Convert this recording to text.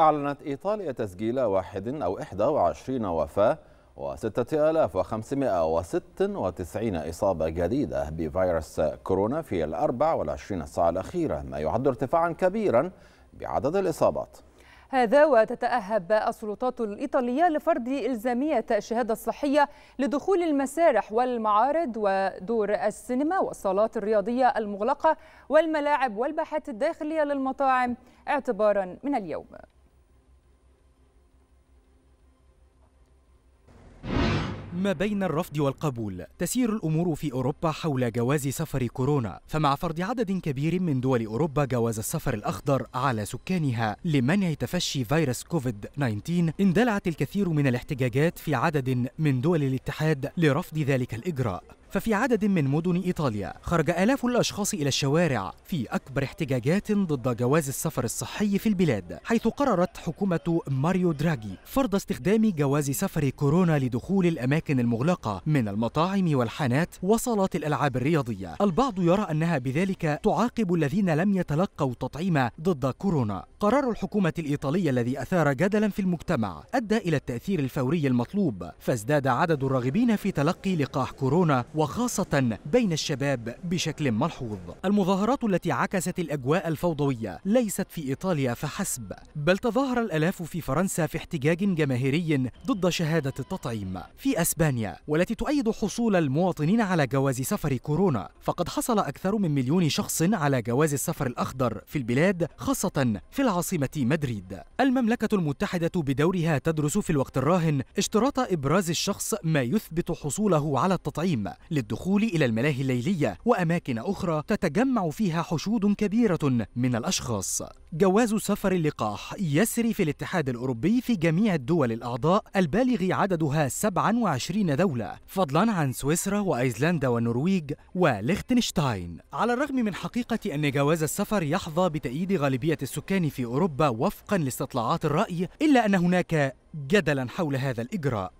أعلنت إيطاليا تسجيل واحد أو 21 وفاة و6596 إصابة جديدة بفيروس كورونا في الأربع والعشرين ساعة الأخيرة ما يعد ارتفاعا كبيرا بعدد الإصابات هذا وتتأهب السلطات الإيطالية لفرض إلزامية الشهادة الصحية لدخول المسارح والمعارض ودور السينما والصالات الرياضية المغلقة والملاعب والباحات الداخلية للمطاعم اعتبارا من اليوم ما بين الرفض والقبول تسير الأمور في أوروبا حول جواز سفر كورونا فمع فرض عدد كبير من دول أوروبا جواز السفر الأخضر على سكانها لمنع تفشي فيروس كوفيد-19 اندلعت الكثير من الاحتجاجات في عدد من دول الاتحاد لرفض ذلك الإجراء ففي عدد من مدن إيطاليا خرج آلاف الأشخاص إلى الشوارع في أكبر احتجاجات ضد جواز السفر الصحي في البلاد حيث قررت حكومة ماريو دراجي فرض استخدام جواز سفر كورونا لدخول الأماكن المغلقة من المطاعم والحانات وصالات الألعاب الرياضية البعض يرى أنها بذلك تعاقب الذين لم يتلقوا تطعيم ضد كورونا قرار الحكومة الإيطالية الذي أثار جدلا في المجتمع أدى إلى التأثير الفوري المطلوب فازداد عدد الراغبين في تلقي لقاح كورونا وخاصة بين الشباب بشكل ملحوظ المظاهرات التي عكست الأجواء الفوضوية ليست في إيطاليا فحسب بل تظاهر الألاف في فرنسا في احتجاج جماهيري ضد شهادة التطعيم في أسبانيا والتي تؤيد حصول المواطنين على جواز سفر كورونا فقد حصل أكثر من مليون شخص على جواز السفر الأخضر في البلاد خاصة في العاصمة مدريد المملكة المتحدة بدورها تدرس في الوقت الراهن اشتراط إبراز الشخص ما يثبت حصوله على التطعيم للدخول إلى الملاهي الليلية وأماكن أخرى تتجمع فيها حشود كبيرة من الأشخاص جواز سفر اللقاح يسري في الاتحاد الأوروبي في جميع الدول الأعضاء البالغ عددها 27 دولة فضلا عن سويسرا وأيزلندا والنرويج وليختنشتاين على الرغم من حقيقة أن جواز السفر يحظى بتأييد غالبية السكان في أوروبا وفقا لاستطلاعات الرأي إلا أن هناك جدلا حول هذا الإجراء